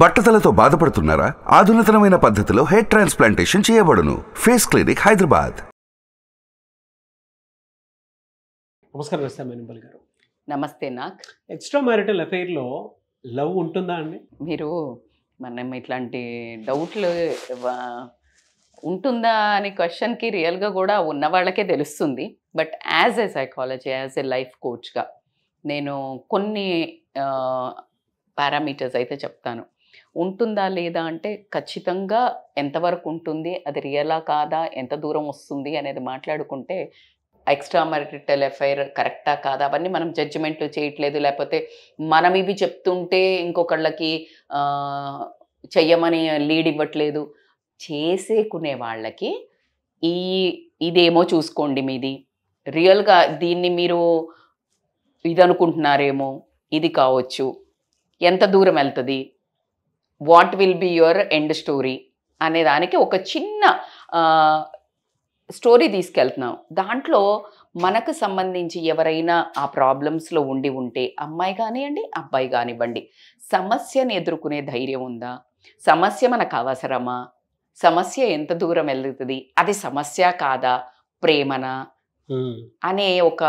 బట్టతలతో బాధపడుతున్నారా ఆధునితనమైన పద్ధతిలో హెయిర్ ట్రాన్స్ప్లాంటేషన్ చేయబడును ఫేస్ క్లినిక్ హైదరాబాద్ గారు నమస్తే నాక్ ఎక్స్ట్రా మ్యారిటల్ అఫైర్లో లవ్ ఉంటుందా అండి మీరు మనం ఇట్లాంటి డౌట్లు ఉంటుందా అనే క్వశ్చన్కి రియల్గా కూడా ఉన్న వాళ్ళకే తెలుస్తుంది but as a psychology as a life కోచ్గా నేను కొన్ని పారామీటర్స్ అయితే చెప్తాను ఉంటుందా లేదా అంటే ఖచ్చితంగా ఎంతవరకు ఉంటుంది అది రియలా కాదా ఎంత దూరం వస్తుంది అనేది మాట్లాడుకుంటే ఎక్స్ట్రా మెరిటల్ ఎఫ్ఐఆర్ కరెక్టా కాదా అవన్నీ మనం జడ్జిమెంట్లు చేయట్లేదు లేకపోతే మనం ఇవి చెప్తుంటే ఇంకొకళ్ళకి చెయ్యమని లీడ్ ఇవ్వట్లేదు చేసేకునే వాళ్ళకి ఈ ఇదేమో చూసుకోండి మీది రియల్గా దీన్ని మీరు ఇది అనుకుంటున్నారేమో ఇది కావచ్చు ఎంత దూరం వెళ్తుంది what will be your end story అనే దానికి ఒక చిన్న స్టోరీ తీసుకెళ్తున్నాం దాంట్లో మనకు సంబంధించి ఎవరైనా ఆ ప్రాబ్లమ్స్లో ఉండి ఉంటే అమ్మాయి కానివ్వండి అబ్బాయి కానివ్వండి సమస్యను ఎదుర్కొనే ధైర్యం ఉందా సమస్య మనకు అవసరమా సమస్య ఎంత దూరం వెళ్తుంది అది సమస్య కాదా ప్రేమనా అనే ఒక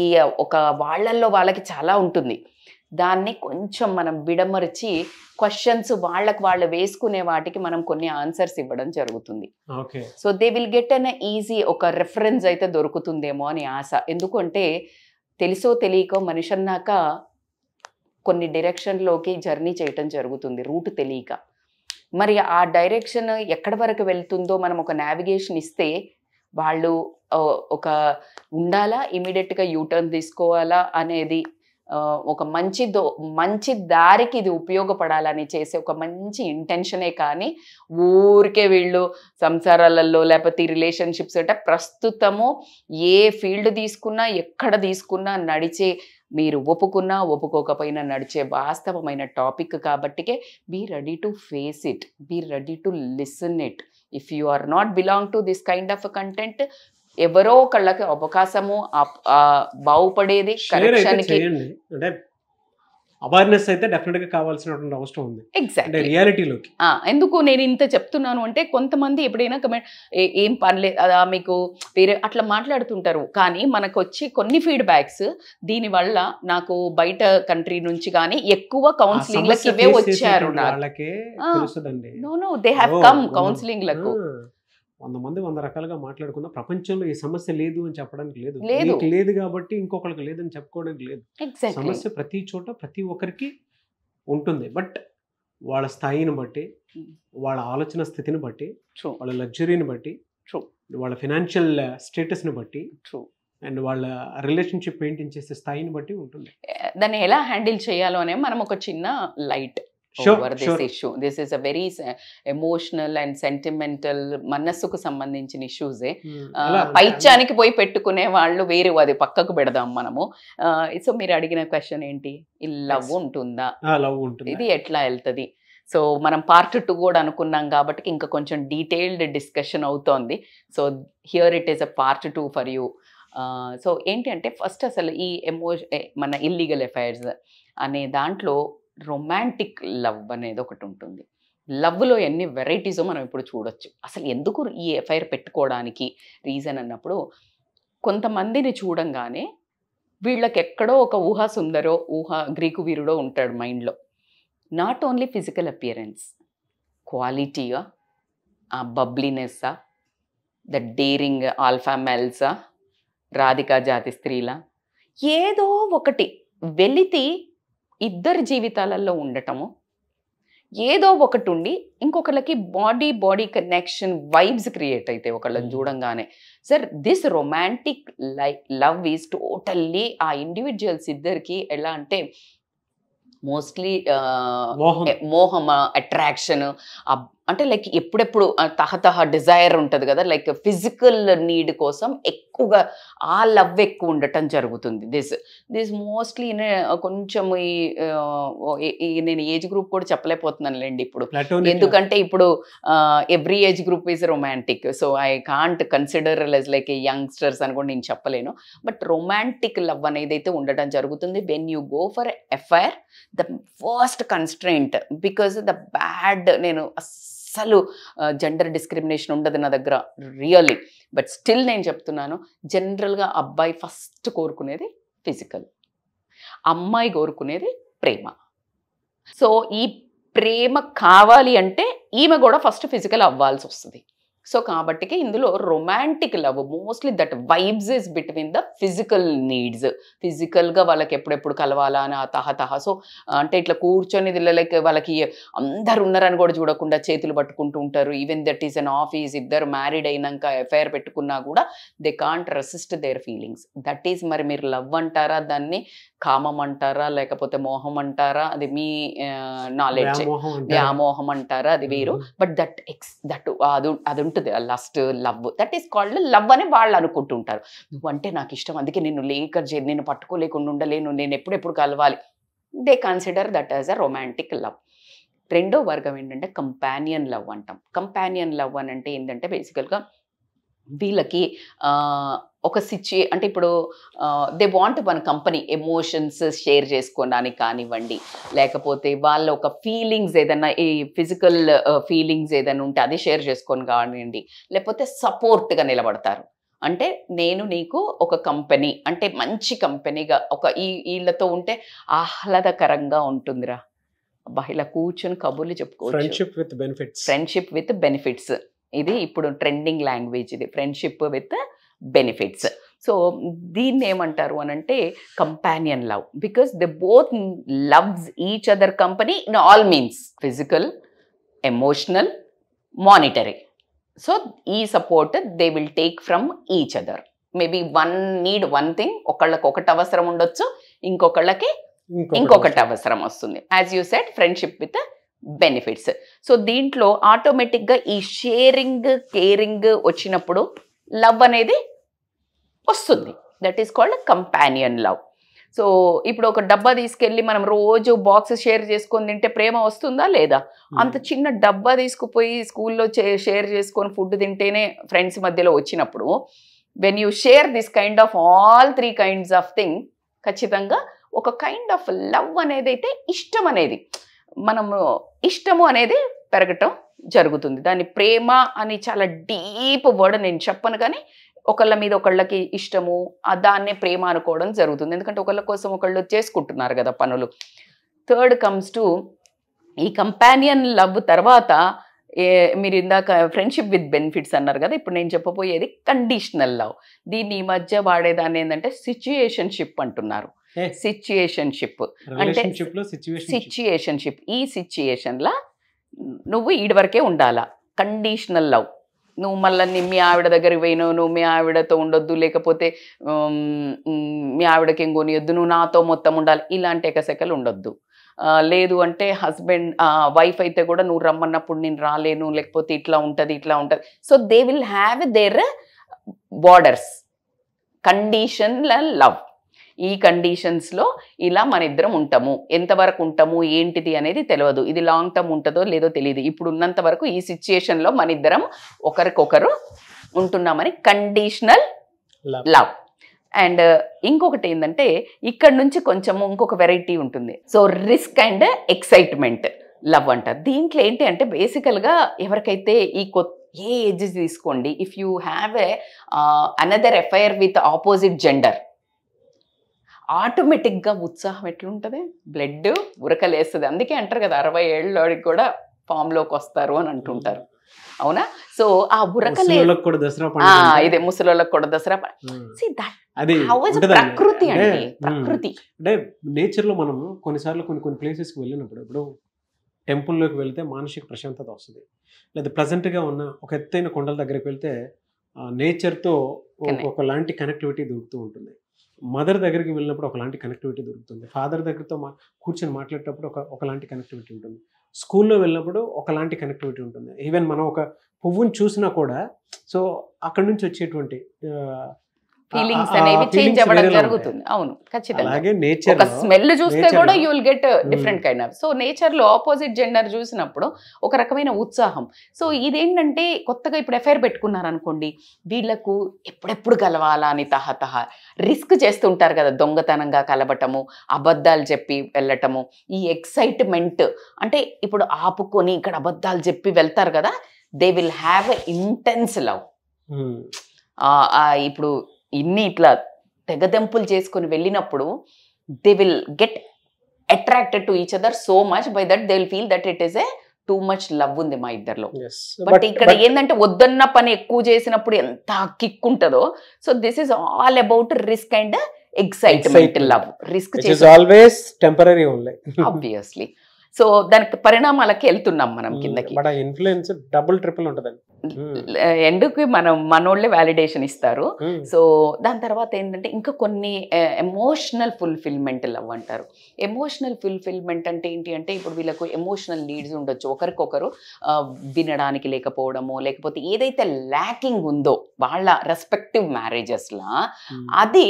ఈ ఒక వాళ్ళల్లో వాళ్ళకి చాలా ఉంటుంది దాన్ని కొంచెం మనం విడమరిచి క్వశ్చన్స్ వాళ్ళకి వాళ్ళు వేసుకునే వాటికి మనం కొన్ని ఆన్సర్స్ ఇవ్వడం జరుగుతుంది so they will get an easy ఒక రెఫరెన్స్ అయితే దొరుకుతుందేమో అని ఆశ ఎందుకంటే తెలుసో తెలియకో మనిషి అన్నాక కొన్ని డైరెక్షన్లోకి జర్నీ చేయటం జరుగుతుంది రూట్ తెలియక మరి ఆ డైరెక్షన్ ఎక్కడి వరకు వెళ్తుందో మనం ఒక నావిగేషన్ ఇస్తే వాళ్ళు ఒక ఉండాలా ఇమీడియట్గా యూటర్న్ తీసుకోవాలా అనేది ఒక మంచి దో మంచి దారికి ఇది ఉపయోగపడాలని చేసే ఒక మంచి ఇంటెన్షనే కానీ ఊరికే వీళ్ళు సంసారాలలో లేకపోతే రిలేషన్షిప్స్ అంటే ప్రస్తుతము ఏ ఫీల్డ్ తీసుకున్నా ఎక్కడ తీసుకున్నా నడిచే మీరు ఒప్పుకున్నా ఒప్పుకోకపోయినా నడిచే వాస్తవమైన టాపిక్ కాబట్టికే be ready to face it be ready to listen it if you are not belong to this kind of content ఎవరో ఒకళ్ళకి అవకాశము బాగుపడేది అవేర్నెస్ అయితే డెఫినెట్ గా కావాల్సినటువంటి అవసరం ఉంది ఎగ్జాక్ట్ రియాలిటీలోకి ఎందుకు నేను ఇంత చెప్తున్నాను అంటే కొంతమంది ఎప్పుడైనా కమెంట్ ఏం పర్లేదు మీకు వేరే అట్లా మాట్లాడుతుంటారు కానీ మనకు వచ్చి కొన్ని ఫీడ్బ్యాక్స్ దీని వల్ల నాకు బయట కంట్రీ నుంచి కానీ ఎక్కువ కౌన్సిలింగ్ ఇవే వచ్చారు దే హ్యావ్ కమ్ కౌన్సిలింగ్ లకు వంద మంది వంద రకాలుగా మాట్లాడుకున్న ప్రపంచంలో ఈ సమస్య లేదు అని చెప్పడానికి లేదు లేదు కాబట్టి ఇంకొకరికి లేదని చెప్పుకోవడానికి లేదు సమస్య ప్రతి చోట ప్రతి ఒక్కరికి ఉంటుంది బట్ వాళ్ళ స్థాయిని బట్టి hmm. వాళ్ళ ఆలోచన స్థితిని బట్టి వాళ్ళ లగ్జరీని బట్టి వాళ్ళ ఫినాన్షియల్ స్టేటస్ని బట్టి అండ్ వాళ్ళ రిలేషన్షిప్ మెయింటైన్ చేసే స్థాయిని బట్టి ఉంటుంది దాన్ని ఎలా హ్యాండిల్ చేయాలో అనే మనం ఒక చిన్న light sure, over this sure. issue. This is a very uh, emotional and sentimental మనస్సుకు సంబంధించిన ఇష్యూసే hmm. పైత్యానికి పోయి పెట్టుకునే వాళ్ళు వేరే అది పక్కకు పెడదాం మనము సో మీరు అడిగిన క్వశ్చన్ ఏంటి లవ్ ఉంటుందా లవ్ ఉంటుంది ఇది ఎట్లా వెళ్తుంది సో మనం పార్ట్ టూ కూడా అనుకున్నాం కాబట్టి ఇంకా కొంచెం డీటెయిల్డ్ డిస్కషన్ అవుతోంది so here it is a part two for you so ఏంటి అంటే ఫస్ట్ అసలు ఈ ఎమో మన ఇల్లీగల్ ఎఫైర్స్ అనే దాంట్లో రొమాంటిక్ లవ్ అనేది ఒకటి ఉంటుంది లవ్లో ఎన్ని వెరైటీసో మనం ఇప్పుడు చూడొచ్చు అసలు ఎందుకు ఈ ఎఫ్ఐఆర్ పెట్టుకోవడానికి రీజన్ అన్నప్పుడు కొంతమందిని చూడంగానే వీళ్ళకి ఎక్కడో ఒక ఊహ సుందరో ఊహ గ్రీకు వీరుడో ఉంటాడు మైండ్లో నాట్ ఓన్లీ ఫిజికల్ అపియరెన్స్ క్వాలిటీగా ఆ బబ్లీనెస్సా ద డేరింగ్ ఆల్ఫా మెల్సా రాధికా జాతి స్త్రీలా ఏదో ఒకటి వెలితి ఇద్దరి జీవితాలలో ఉండటము ఏదో ఒకటి ఉండి ఇంకొకళ్ళకి body body connection vibes create అయితే ఒకళ్ళని చూడంగానే sir this romantic like love is totally ఆ ఇండివిజువల్స్ ఇద్దరికి ఎలా అంటే మోస్ట్లీ మోహమ అట్రాక్షన్ ఆ అంటే లైక్ ఎప్పుడెప్పుడు తహతహ డిజైర్ ఉంటుంది కదా లైక్ ఫిజికల్ నీడ్ కోసం ఎక్కువగా ఆ లవ్ ఎక్కువ ఉండటం జరుగుతుంది దిస్ దిస్ మోస్ట్లీ కొంచెం ఈ నేను ఏజ్ గ్రూప్ కూడా చెప్పలేకపోతున్నాను లేండి ఇప్పుడు ఎందుకంటే ఇప్పుడు every age group is romantic so I can't consider less like youngsters అని కూడా నేను చెప్పలేను బట్ రొమాంటిక్ లవ్ అనేది అయితే ఉండటం జరుగుతుంది when you go for affair the first constraint because the bad నేను అస్సలు అస్సలు జెండర్ డిస్క్రిమినేషన్ ఉండదు నా దగ్గర రియల్లీ బట్ స్టిల్ నేను చెప్తున్నాను జనరల్గా అబ్బాయి ఫస్ట్ కోరుకునేది ఫిజికల్ అమ్మాయి కోరుకునేది ప్రేమ సో ఈ ప్రేమ కావాలి అంటే ఈమె కూడా ఫస్ట్ ఫిజికల్ అవ్వాల్సి వస్తుంది సో కాబట్టికి ఇందులో romantic love mostly that vibes is between the physical needs ఫిజికల్గా వాళ్ళకి ఎప్పుడెప్పుడు కలవాలా అని ఆ తహ తహ సో అంటే ఇట్లా కూర్చొని లైక్ వాళ్ళకి అందరు ఉన్నారని కూడా చూడకుండా చేతులు పట్టుకుంటూ ఉంటారు even that is an office ఇద్దరు మ్యారీడ్ అయినాక ఎఫ్ఐఆర్ పెట్టుకున్నా కూడా they can't resist their feelings that is మరి మీరు లవ్ అంటారా దాన్ని కామం అంటారా లేకపోతే మోహం అంటారా అది మీ నాలెడ్జ్ వ్యామోహం అంటారా అది వేరు బట్ దట్ ఎక్స్ దట్ అది అది ఉంటుంది lust love that is called love అని వాళ్ళు అనుకుంటుంటారు అంటే నాకు ఇష్టం అందుకే నేను లేక నేను పట్టుకోలేకుండా ఉండలేను నేను ఎప్పుడెప్పుడు కలవాలి they consider that as a romantic love రెండో వర్గం ఏంటంటే కంపానియన్ లవ్ అంటాం కంపానియన్ లవ్ అని అంటే ఏంటంటే బేసికల్గా వీళ్ళకి ఒక సిచ్యు అంటే ఇప్పుడు they want one company emotions share చేసుకోవడానికి కానివ్వండి లేకపోతే వాళ్ళ ఒక ఫీలింగ్స్ ఏదైనా ఈ ఫిజికల్ ఫీలింగ్స్ ఏదైనా ఉంటే అది షేర్ చేసుకొని కానివ్వండి లేకపోతే సపోర్ట్గా నిలబడతారు అంటే నేను నీకు ఒక కంపెనీ అంటే మంచి కంపెనీగా ఒక ఈ వీళ్ళతో ఉంటే ఆహ్లాదకరంగా ఉంటుందిరా బహిళ కూర్చొని కబుర్లు చెప్పుకోవచ్చు friendship with benefits friendship with benefits ఇది ఇప్పుడు ట్రెండింగ్ లాంగ్వేజ్ ఇది ఫ్రెండ్షిప్ విత్ బెనిఫిట్స్ సో దీన్ని ఏమంటారు అని అంటే companion love because the both loves each other company in all means physical emotional monetary so ఈ support they will take from each other maybe one need one thing ఒకళ్ళకి ఒకటి అవసరం ఉండొచ్చు ఇంకొకళ్ళకి ఇంకొకటి అవసరం వస్తుంది as you set friendship with benefits so దీంట్లో ఆటోమేటిక్గా ఈ షేరింగ్ కేరింగ్ వచ్చినప్పుడు లవ్ అనేది వస్తుంది that is called companion love so ఇప్పుడు ఒక డబ్బా తీసుకెళ్ళి మనం రోజు బాక్స్ షేర్ చేసుకొని తింటే ప్రేమ వస్తుందా లేదా hmm. అంత చిన్న డబ్బా తీసుకుపోయి స్కూల్లో షేర్ చేసుకొని ఫుడ్ తింటేనే ఫ్రెండ్స్ మధ్యలో వచ్చినప్పుడు when you share this kind of all three kinds of thing ఖచ్చితంగా ఒక కైండ్ ఆఫ్ లవ్ అనేది అయితే ఇష్టం అనేది మనము ఇష్టము అనేది పెరగటం జరుగుతుంది దాని ప్రేమ అని చాలా డీప్ వర్డ్ నేను చెప్పను కానీ ఒకళ్ళ మీద ఒకళ్ళకి ఇష్టము దాన్నే ప్రేమ అనుకోవడం జరుగుతుంది ఎందుకంటే ఒకళ్ళ కోసం ఒకళ్ళు చేసుకుంటున్నారు కదా పనులు థర్డ్ కమ్స్ టు ఈ కంపానియన్ లవ్ తర్వాత మీరు ఇందాక ఫ్రెండ్షిప్ విత్ బెనిఫిట్స్ అన్నారు కదా ఇప్పుడు నేను చెప్పబోయేది కండిషనల్ లవ్ దీన్ని ఈ మధ్య వాడేదాన్ని ఏంటంటే సిచ్యుయేషన్షిప్ అంటున్నారు సిచ్యుయేషన్షిప్ అంటే సిచ్యుయేషన్షిప్ ఈ సిచ్యుయేషన్లో నువ్వు ఈడి వరకే ఉండాలా కండిషనల్ లవ్ నువ్వు మళ్ళీ మీ ఆవిడ దగ్గర పోయినావు నువ్వు మీ ఆవిడతో ఉండొద్దు లేకపోతే మీ ఆవిడకి ఏం కొనియొద్దు నువ్వు నాతో మొత్తం ఉండాలి ఇలాంటి ఎకసెకలు ఉండొద్దు లేదు అంటే హస్బెండ్ వైఫ్ అయితే కూడా నువ్వు రమ్మన్నప్పుడు నేను రాలేను లేకపోతే ఇట్లా ఉంటుంది ఇట్లా ఉంటుంది so they will have their borders కండిషన్ల లవ్ ఈ కండిషన్స్లో ఇలా మన ఇద్దరం ఉంటాము ఎంతవరకు ఉంటాము ఏంటిది అనేది తెలియదు ఇది లాంగ్ టర్మ్ ఉంటుందో లేదో తెలియదు ఇప్పుడు ఉన్నంత వరకు ఈ సిచ్యుయేషన్లో మన ఇద్దరం ఒకరికొకరు ఉంటున్నామని కండిషనల్ లవ్ అండ్ ఇంకొకటి ఏంటంటే ఇక్కడ నుంచి కొంచెము ఇంకొక వెరైటీ ఉంటుంది so risk and excitement love అంట దీంట్లో ఏంటి అంటే బేసికల్గా ఎవరికైతే ఈ కొత్త ఏ ఏజ్ తీసుకోండి if you have a another affair with opposite gender ఆటోమేటిక్గా ఉత్సాహం ఎట్లుంటుంది బ్లడ్ ఉరకలేస్తుంది అందుకే అంటారు కదా అరవై ఏళ్ళకి కూడా ఫామ్లోకి వస్తారు అని అంటుంటారు అవునా సో ఆ ఉరకలే ఇదే ముసలోళ్ళకి కూడా దసరా ప్రకృతి అండి ప్రకృతి అంటే నేచర్ లో మనం కొన్నిసార్లు కొన్ని కొన్ని ప్లేసెస్ కి వెళ్ళినప్పుడు ఇప్పుడు టెంపుల్లోకి వెళ్తే మానసిక ప్రశాంతత వస్తుంది లేదా ప్రజెంట్గా ఉన్న ఒక ఎత్తైన కొండల దగ్గరికి వెళ్తే నేచర్తో ఒకలాంటి కనెక్టివిటీ దొరుకుతూ ఉంటుంది మదర్ దగ్గరికి వెళ్ళినప్పుడు ఒకలాంటి కనెక్టివిటీ దొరుకుతుంది ఫాదర్ దగ్గరతో మా కూర్చొని మాట్లాడేటప్పుడు ఒక ఒకలాంటి కనెక్టివిటీ ఉంటుంది స్కూల్లో వెళ్ళినప్పుడు ఒకలాంటి కనెక్టివిటీ ఉంటుంది ఈవెన్ మనం ఒక పువ్వుని చూసినా కూడా సో అక్కడి నుంచి వచ్చేటువంటి ఫీలింగ్స్ అనేవి చేంజ్ అవ్వడం జరుగుతుంది అవును ఖచ్చితంగా ఒక స్మెల్ చూస్తే కూడా you will get different kind of so nature లో ఆపోజిట్ hmm. జెండర్ చూసినప్పుడు ఒక రకమైన ఉత్సాహం సో ఇదేంటంటే కొత్తగా ఇప్పుడు ఎఫ్ఐఆర్ పెట్టుకున్నారనుకోండి వీళ్లకు ఎప్పుడెప్పుడు కలవాలా అని తహతహ రిస్క్ చేస్తుంటారు కదా దొంగతనంగా కలవటము అబద్ధాలు చెప్పి వెళ్ళటము ఈ ఎక్సైట్మెంట్ అంటే ఇప్పుడు ఆపుకొని ఇక్కడ అబద్ధాలు చెప్పి వెళ్తారు కదా they will have intense love ఇప్పుడు ఇన్ని ఇట్లా తెగదెంపులు చేసుకుని వెళ్ళినప్పుడు they will get attracted to each other so much by that they will feel that it is a too much love ఉంది మా ఇద్దరిలో బట్ ఇక్కడ ఏంటంటే వద్దన్న పని ఎక్కువ చేసినప్పుడు ఎంత కిక్ ఉంటుందో so this is all about risk and excitement love risk always temporary obviously so దానికి పరిణామాలకి వెళ్తున్నాం మనం కిందకి ఇన్ఫ్లుయెన్స్ డబుల్ ట్రిపుల్ ఉంటుంది ఎండ్కి మనం మనోళ్ళే వ్యాలిడేషన్ ఇస్తారు సో దాని తర్వాత ఏంటంటే ఇంకా కొన్ని ఎమోషనల్ ఫుల్ఫిల్మెంట్ లవ్ అంటారు ఎమోషనల్ ఫుల్ఫిల్మెంట్ అంటే ఏంటి అంటే ఇప్పుడు వీళ్ళకు ఎమోషనల్ నీడ్స్ ఉండొచ్చు ఒకరికొకరు వినడానికి లేకపోవడము లేకపోతే ఏదైతే ల్యాకింగ్ ఉందో వాళ్ళ రెస్పెక్టివ్ మ్యారేజెస్లా అది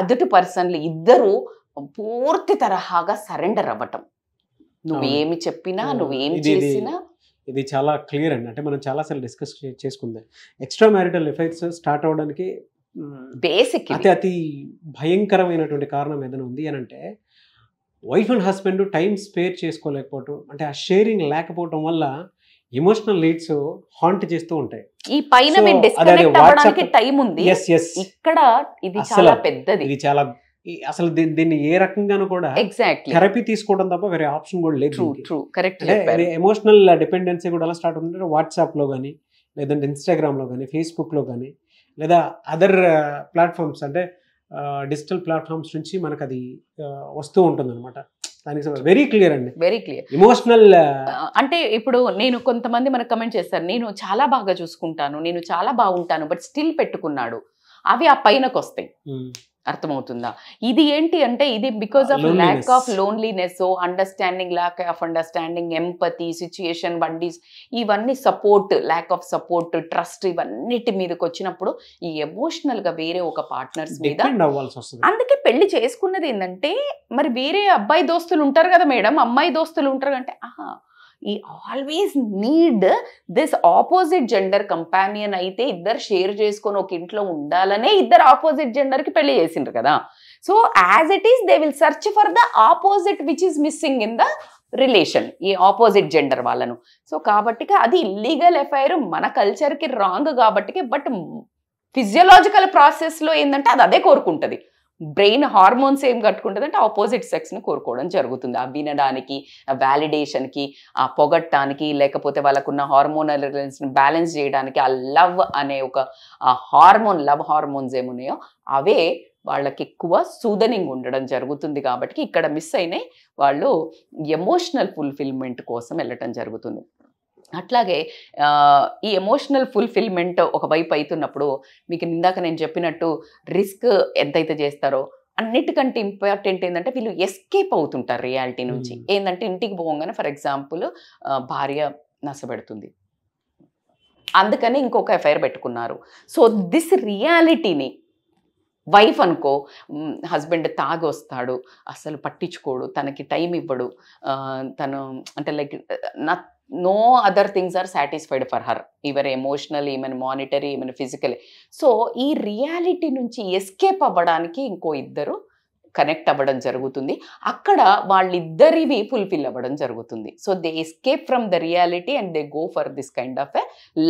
అదుటి పర్సన్లు ఇద్దరు పూర్తి తరహాగా సరెండర్ అవ్వటం నువ్వేమి చెప్పినా నువ్వేమి చేసినా ఇది చాలా క్లియర్ అండి అంటే మనం చాలా సార్లు డిస్కస్ చేసుకుందాం ఎక్స్ట్రా మ్యారిటల్ ఎఫెక్ట్స్ స్టార్ట్ అవడానికి బేసిక్ అతి అతి భయంకరమైనటువంటి కారణం ఏదైనా ఉంది అని అంటే wife and husband time spare చేసుకోలేకపోవటం అంటే ఆ షేరింగ్ లేకపోవటం వల్ల ఎమోషనల్ లీడ్స్ హాంట్ చేస్తూ ఉంటాయి ఈ పైన టైం ఉంది ఇక్కడ ఇది చాలా పెద్దది ఇది చాలా అసలు దీన్ని ఏ రకంగానూ కూడా ఎగ్జాక్ట్ థెరపీ తీసుకోవడం తప్ప వేరే ఆప్షన్ కూడా లేదు true true correct emotional dependency కూడా అలా స్టార్ట్ ఉంటుంది వాట్సాప్లో కానీ లేదంటే లో కానీ ఫేస్బుక్లో కానీ లేదా అదర్ ప్లాట్ఫామ్స్ uh, అంటే డిజిటల్ uh, ప్లాట్ఫామ్స్ నుంచి మనకు అది uh, వస్తూ ఉంటుంది అనమాట దానికి వెరీ క్లియర్ అండి వెరీ క్లియర్ ఇమోషనల్ అంటే ఇప్పుడు నేను కొంతమంది మనకు కమెంట్ చేస్తారు నేను చాలా బాగా చూసుకుంటాను నేను చాలా బాగుంటాను బట్ స్టిల్ పెట్టుకున్నాడు అవి ఆ పైనకు వస్తాయి hmm. అర్థమవుతుందా ఇది ఏంటి అంటే ఇది because of lack of loneliness understanding lack of understanding empathy situation వండీస్ ఇవన్నీ support lack of support trust ఇవన్నిటి మీదకి వచ్చినప్పుడు ఈ ఎమోషనల్ గా వేరే ఒక పార్ట్నర్స్ మీద అందుకే పెళ్లి చేసుకున్నది ఏంటంటే మరి వేరే అబ్బాయి దోస్తులు ఉంటారు కదా మేడం అమ్మాయి దోస్తులు ఉంటారు అంటే ఆహా ఈ always need this opposite gender companion అయితే ఇద్దరు షేర్ చేసుకొని ఒక ఇంట్లో ఉండాలనే ఇద్దరు ఆపోజిట్ జెండర్కి పెళ్లి చేసిండ్రు కదా so as it is they will search for the opposite which is missing in the relation ఈ ఆపోజిట్ జెండర్ వాళ్ళను సో కాబట్టి అది ఇల్లీగల్ ఎఫ్ఐఆర్ మన కల్చర్కి రాంగ్ కాబట్టి బట్ ఫిజియలాజికల్ ప్రాసెస్లో ఏంటంటే అది అదే కోరుకుంటుంది బ్రెయిన్ హార్మోన్స్ ఏం కట్టుకుంటుంది అంటే ఆపోజిట్ సెక్స్ని కోరుకోవడం జరుగుతుంది ఆ వినడానికి ఆ వ్యాలిడేషన్కి ఆ పొగట్టానికి లేకపోతే వాళ్ళకున్న హార్మోనల్ బ్యాలెన్స్ చేయడానికి ఆ లవ్ అనే ఒక హార్మోన్ లవ్ హార్మోన్స్ ఏమున్నాయో అవే వాళ్ళకి ఎక్కువ సూదనింగ్ ఉండడం జరుగుతుంది కాబట్టి ఇక్కడ మిస్ అయినాయి వాళ్ళు ఎమోషనల్ ఫుల్ఫిల్మెంట్ కోసం వెళ్ళటం జరుగుతుంది అట్లాగే ఈ ఎమోషనల్ ఫుల్ఫిల్మెంట్ ఒకవైపు అవుతున్నప్పుడు మీకు ఇందాక నేను చెప్పినట్టు రిస్క్ ఎంతైతే చేస్తారో అన్నిటికంటే ఇంపార్టెంట్ ఏంటంటే వీళ్ళు ఎస్కేప్ అవుతుంటారు రియాలిటీ నుంచి ఏంటంటే ఇంటికి పోగానే ఫర్ ఎగ్జాంపుల్ భార్య నశపెడుతుంది అందుకని ఇంకొక ఎఫ్ఐఆర్ పెట్టుకున్నారు సో దిస్ రియాలిటీని వైఫ్ అనుకో హస్బెండ్ తాగొస్తాడు అసలు పట్టించుకోడు తనకి టైం ఇవ్వడు తను అంటే like not no other things are satisfied for her even emotional even monetary even physical so ఈ రియాలిటీ నుంచి ఎస్కేప్ అవ్వడానికి ఇంకో ఇద్దరు కనెక్ట్ అవ్వడం జరుగుతుంది అక్కడ వాళ్ళిద్దరివి ఫుల్ఫిల్ అవ్వడం జరుగుతుంది so they escape from the reality and they go for this kind of a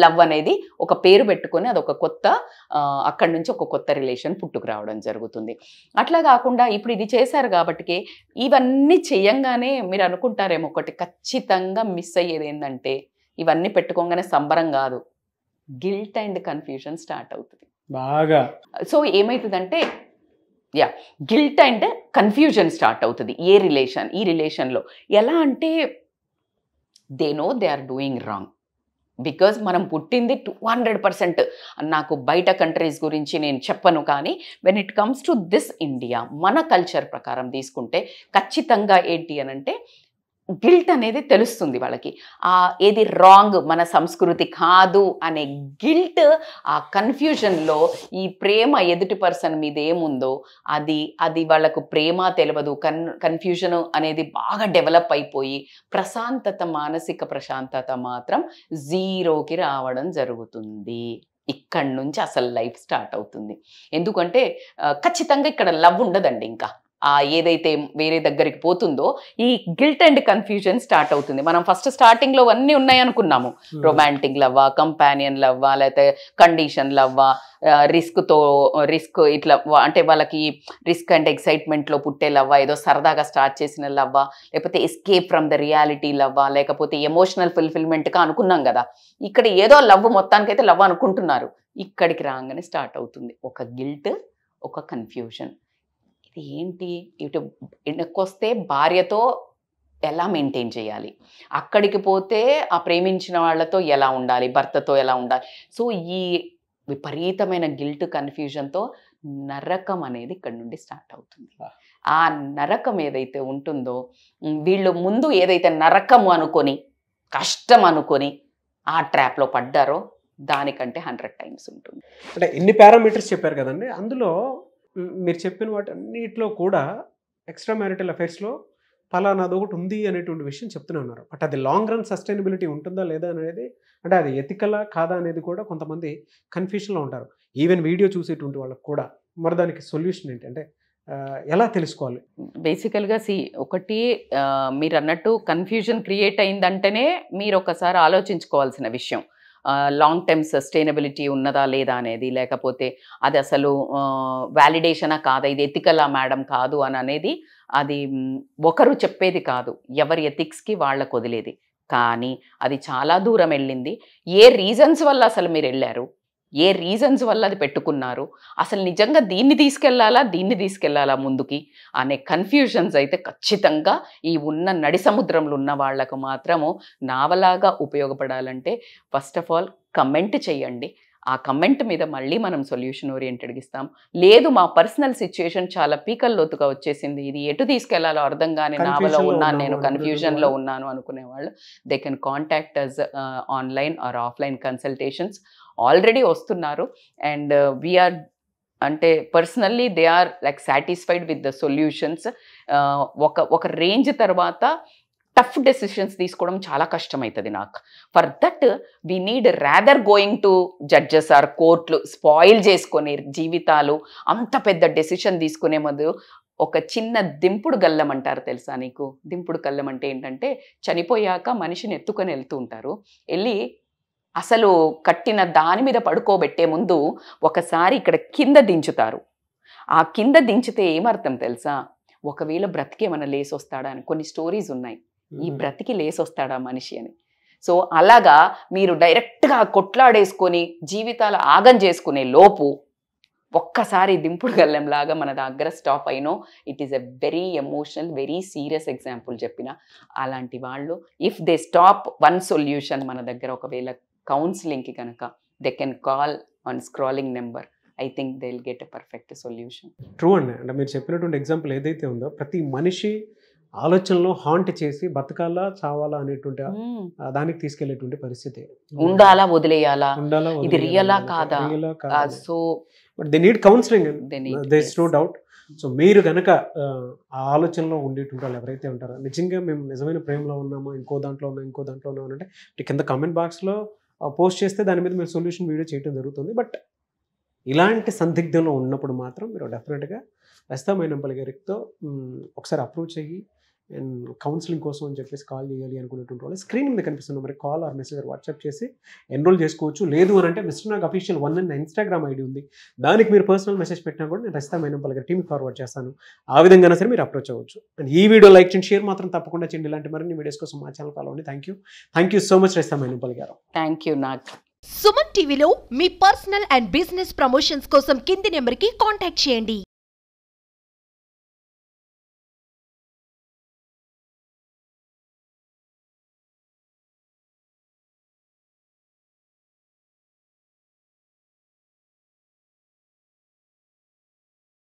love అనేది ఒక పేరు పెట్టుకొని అదొక కొత్త అక్కడి నుంచి ఒక కొత్త రిలేషన్ పుట్టుకు రావడం జరుగుతుంది అట్లా కాకుండా ఇప్పుడు ఇది చేశారు కాబట్టి ఇవన్నీ చేయంగానే మీరు అనుకుంటారేమో ఒకటి ఖచ్చితంగా మిస్ అయ్యేది ఏంటంటే ఇవన్నీ పెట్టుకోగానే సంబరం కాదు గిల్ట్ అండ్ కన్ఫ్యూజన్ స్టార్ట్ అవుతుంది బాగా సో ఏమవుతుందంటే yeah guilt and confusion start అవుతుంది ఏ రిలేషన్ ఈ రిలేషన్లో ఎలా అంటే they know they are doing wrong because మనం పుట్టింది టూ హండ్రెడ్ పర్సెంట్ నాకు బయట కంట్రీస్ గురించి నేను చెప్పను కానీ when it comes to this India మన కల్చర్ ప్రకారం తీసుకుంటే ఖచ్చితంగా ఏంటి అనంటే గిల్ట్ అనేది తెలుస్తుంది వాళ్ళకి ఆ ఏది రాంగ్ మన సంస్కృతి కాదు అనే గిల్ట్ ఆ కన్ఫ్యూజన్లో ఈ ప్రేమ ఎదుటి పర్సన్ మీద ఏముందో అది అది వాళ్ళకు ప్రేమ తెలియదు కన్ కన్ఫ్యూజన్ అనేది బాగా డెవలప్ అయిపోయి ప్రశాంతత మానసిక ప్రశాంతత మాత్రం జీరోకి రావడం జరుగుతుంది ఇక్కడి నుంచి అసలు లైఫ్ స్టార్ట్ అవుతుంది ఎందుకంటే ఖచ్చితంగా ఇక్కడ లవ్ ఉండదండి ఇంకా ఏదైతే వేరే దగ్గరికి పోతుందో ఈ గిల్ట్ అండ్ కన్ఫ్యూజన్ స్టార్ట్ అవుతుంది మనం ఫస్ట్ స్టార్టింగ్లో అన్నీ ఉన్నాయనుకున్నాము రొమాంటిక్ లవ్వా కంపానియన్ లవ్వా లేకపోతే కండిషన్ లవ్వా రిస్క్తో రిస్క్ ఇట్లా అంటే వాళ్ళకి రిస్క్ అండ్ ఎక్సైట్మెంట్లో పుట్టే లవ్వా ఏదో సరదాగా స్టార్ట్ చేసిన లవ్వా లేకపోతే ఎస్కేప్ ఫ్రమ్ ద రియాలిటీ లవ్వా లేకపోతే ఎమోషనల్ గా అనుకున్నాం కదా ఇక్కడ ఏదో లవ్ మొత్తానికైతే లవ్ అనుకుంటున్నారు ఇక్కడికి రాగానే స్టార్ట్ అవుతుంది ఒక గిల్ట్ ఒక కన్ఫ్యూజన్ ఏంటి ఇటు వస్తే భార్యతో ఎలా మెయింటైన్ చేయాలి అక్కడికి పోతే ఆ ప్రేమించిన వాళ్ళతో ఎలా ఉండాలి భర్తతో ఎలా ఉండాలి సో ఈ విపరీతమైన గిల్ట్ కన్ఫ్యూజన్తో నరకం అనేది ఇక్కడ నుండి స్టార్ట్ అవుతుంది ఆ నరకం ఏదైతే ఉంటుందో వీళ్ళు ముందు ఏదైతే నరకము అనుకొని కష్టం అనుకొని ఆ ట్రాప్లో పడ్డారో దానికంటే హండ్రెడ్ టైమ్స్ ఉంటుంది అంటే ఎన్ని పారామీటర్స్ చెప్పారు కదండి అందులో మీరు చెప్పిన వాటి అన్నిటిలో కూడా ఎక్స్ట్రా మ్యారిటల్ అఫైర్స్లో ఫలానాది ఒకటి ఉంది అనేటువంటి విషయం చెప్తూనే ఉన్నారు బట్ అది లాంగ్ రన్ సస్టైనబిలిటీ ఉంటుందా లేదా అనేది అంటే అది ఎతికలా కాదా అనేది కూడా కొంతమంది కన్ఫ్యూషన్లో ఉంటారు ఈవెన్ వీడియో చూసేటువంటి వాళ్ళకు కూడా మరి దానికి సొల్యూషన్ ఏంటంటే ఎలా తెలుసుకోవాలి బేసికల్గా సి ఒకటి మీరు అన్నట్టు కన్ఫ్యూజన్ క్రియేట్ అయిందంటేనే మీరు ఒకసారి ఆలోచించుకోవాల్సిన విషయం లాంగ్ టర్మ్ సస్టైనబిలిటీ ఉన్నదా లేదా అనేది లేకపోతే అది అసలు వ్యాలిడేషనా కాదా ఇది ఎథికలా మేడం కాదు అని అనేది అది ఒకరు చెప్పేది కాదు ఎవరి ఎథిక్స్కి వాళ్ళకు వదిలేది కానీ అది చాలా దూరం వెళ్ళింది ఏ రీజన్స్ వల్ల అసలు మీరు వెళ్ళారు ఏ రీజన్స్ వల్ల అది పెట్టుకున్నారు అసలు నిజంగా దీన్ని తీసుకెళ్లాలా దీన్ని తీసుకెళ్లాలా ముందుకి అనే కన్ఫ్యూజన్స్ అయితే ఖచ్చితంగా ఈ ఉన్న నడి సముద్రంలో ఉన్న వాళ్లకు మాత్రము నావలాగా ఉపయోగపడాలంటే ఫస్ట్ ఆఫ్ ఆల్ కమెంట్ చేయండి ఆ కమెంట్ మీద మళ్ళీ మనం సొల్యూషన్ ఓరియంటెడ్గా ఇస్తాం లేదు మా పర్సనల్ సిచ్యుయేషన్ చాలా పీకల్ లోతుగా వచ్చేసింది ఇది ఎటు తీసుకెళ్లాలో అర్థం కానీ నావలో ఉన్నాను నేను కన్ఫ్యూజన్లో ఉన్నాను అనుకునే వాళ్ళు they can contact us online or offline consultations already వస్తున్నారు అండ్ వీఆర్ uh, అంటే personally they are like satisfied with the solutions ఒక ఒక రేంజ్ తర్వాత టఫ్ డెసిషన్స్ తీసుకోవడం చాలా కష్టమవుతుంది నాకు for that we need rather going to judges or కోర్టులు స్పాయిల్ చేసుకొని జీవితాలు అంత పెద్ద డెసిషన్ తీసుకునే ముందు ఒక చిన్న దింపుడు గల్లం అంటారు తెలుసా నీకు దింపుడు గల్లం అంటే ఏంటంటే చనిపోయాక మనిషిని ఎత్తుకొని వెళ్తూ ఉంటారు వెళ్ళి అసలు కట్టిన దాని మీద పడుకోబెట్టే ముందు ఒకసారి ఇక్కడ కింద దించుతారు ఆ కింద దించితే ఏమర్థం తెలుసా ఒకవేళ బ్రతికేమన్నా లేసొస్తాడా అని కొన్ని స్టోరీస్ ఉన్నాయి ఈ బ్రతికి లేసొస్తాడా మనిషి అని సో అలాగా మీరు డైరెక్ట్గా కొట్లాడేసుకొని జీవితాలు ఆగం చేసుకునే లోపు ఒక్కసారి దింపుడు గల్లెంలాగా మన దగ్గర స్టాప్ అయినో it is a very emotional very serious example చెప్పిన అలాంటి వాళ్ళు if they stop one solution మన దగ్గర ఒకవేళ కౌన్సిలింగ్కి కనుక they can call on scrolling number I think they will get a perfect solution true అండి అంటే మీరు చెప్పినటువంటి ఎగ్జాంపుల్ ఏదైతే ఉందో ప్రతి మనిషి ఆలోచనలో హాంట్ చేసి బతకాలా చావాలా అనేటువంటి hmm. దానికి తీసుకెళ్లేటువంటి పరిస్థితి ఉండాలా వదిలేయాలా ఇది రియలా కాదా so but they need counselling they is no doubt so మీరు కనుక ఆ ఆలోచనలో ఉండేటువంటి వాళ్ళు ఎవరైతే ఉంటారో నిజంగా మేము నిజమైన ప్రేమలో ఉన్నామా ఇంకో దాంట్లో ఉన్నాం ఇంకో దాంట్లో ఉన్నాం అంటే కింద కామెంట్ బాక్స్లో పోస్ట్ చేస్తే దాని మీద మీరు సొల్యూషన్ వీడియో చేయడం జరుగుతుంది బట్ ఇలాంటి సందిగ్ధంలో ఉన్నప్పుడు మాత్రం మీరు డెఫినెట్గా లస్తా గారితో ఒకసారి అప్రోచ్ అయ్యి అండ్ కౌన్సిలింగ్ కోసం అని చెప్పేసి కాల్ చేయాలి అనుకునేటువంటి వాళ్ళు స్క్రీన్ మీద కనిపిస్తున్న మరి కాల్ ఆర్ మెసేజ్ వాట్సాప్ చేసి ఎన్రోల్ చేసుకోవచ్చు లేదు అని అంటే మిస్టర్ నాకు official one and Instagram ID ఉంది దానికి మీరు పర్సనల్ మెసేజ్ పెట్టినా కూడా నేను ఖచ్చితమైన పలుగా టీమ్ ఫార్వర్డ్ చేస్తాను ఆ విధంగానే సరే మీరు అప్రోచ్ అవ్వచ్చు అండ్ ఈ వీడియో లైక్ చేయండి షేర్ మాత్రం తప్పకుండా చేయండి ఇలాంటి మరిన్ని వీడియోస్ కోసం మా ఛానల్ ఫాలో అండి thank you thank you so much మైన పలిగారు థ్యాంక్ యూ నాగ్ సుమన్ టీవీలో మీ పర్సనల్ అండ్ బిజినెస్ ప్రమోషన్స్ కోసం కింది నెంబర్కి కాంటాక్ట్ చేయండి